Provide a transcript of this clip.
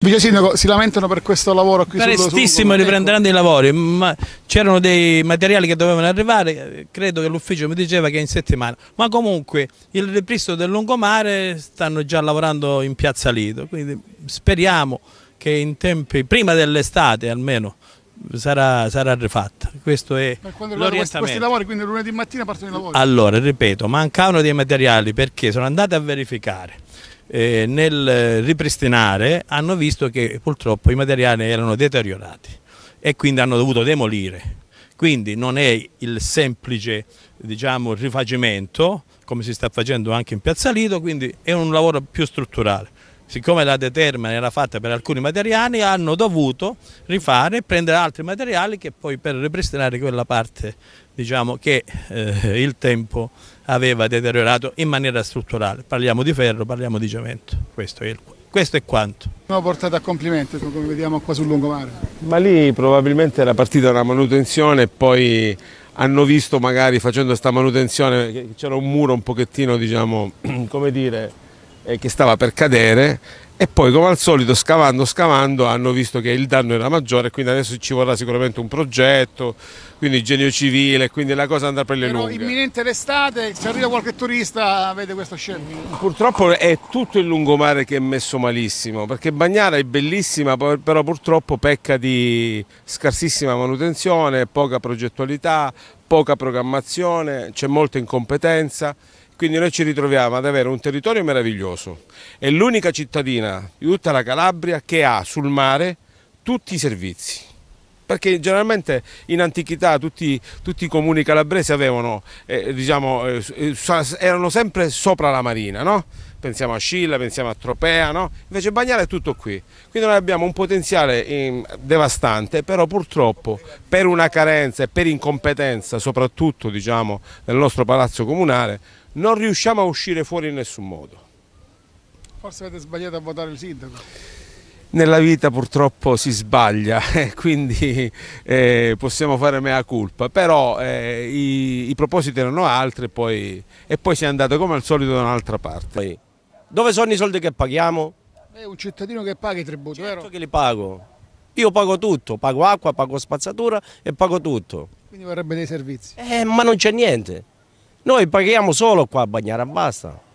Vice Sindaco, si lamentano per questo lavoro qui Prestissimo sul, sul riprenderanno i lavori, ma c'erano dei materiali che dovevano arrivare, credo che l'ufficio mi diceva che in settimana, ma comunque il ripristino del lungomare stanno già lavorando in Piazza Lido, quindi speriamo che in tempi, prima dell'estate almeno, sarà, sarà rifatta. Questo è per quando l'orientamento. Questi lavori, quindi lunedì mattina partono i lavori? Allora, ripeto, mancavano dei materiali perché sono andate a verificare eh, nel ripristinare hanno visto che purtroppo i materiali erano deteriorati e quindi hanno dovuto demolire. Quindi non è il semplice diciamo, rifacimento come si sta facendo anche in Piazza Lido, quindi è un lavoro più strutturale siccome la determina era fatta per alcuni materiali, hanno dovuto rifare e prendere altri materiali che poi per ripristinare quella parte diciamo, che eh, il tempo aveva deteriorato in maniera strutturale. Parliamo di ferro, parliamo di cemento, questo è, il, questo è quanto. Abbiamo portato a complimento, come vediamo qua sul lungomare. Ma lì probabilmente era partita una manutenzione e poi hanno visto magari facendo questa manutenzione che c'era un muro un pochettino, diciamo, come dire, eh, che stava per cadere e poi come al solito scavando scavando hanno visto che il danno era maggiore quindi adesso ci vorrà sicuramente un progetto quindi genio civile quindi la cosa andrà per le Però lunghe imminente l'estate se arriva qualche turista avete questa scelta purtroppo è tutto il lungomare che è messo malissimo perché Bagnara è bellissima però purtroppo pecca di scarsissima manutenzione poca progettualità poca programmazione c'è molta incompetenza quindi noi ci ritroviamo ad avere un territorio meraviglioso. È l'unica cittadina di tutta la Calabria che ha sul mare tutti i servizi. Perché generalmente in antichità tutti, tutti i comuni calabresi avevano, eh, diciamo, eh, eh erano sempre sopra la marina, no? pensiamo a Scilla, pensiamo a Tropea, no? invece Bagnale è tutto qui. Quindi noi abbiamo un potenziale eh, devastante, però purtroppo per una carenza e per incompetenza, soprattutto diciamo, nel nostro palazzo comunale, non riusciamo a uscire fuori in nessun modo. Forse avete sbagliato a votare il sindaco. Nella vita purtroppo si sbaglia, eh, quindi eh, possiamo fare mea culpa, però eh, i, i, propositi erano altri e poi, e poi si è andato come al solito da un'altra parte. Dove sono i soldi che paghiamo? È un cittadino che paga i tributi, certo vero? che li pago. Io pago tutto, pago acqua, pago spazzatura e pago tutto. Quindi vorrebbe dei servizi? Eh, ma non c'è niente. Noi paghiamo solo qua a Bagnara, basta.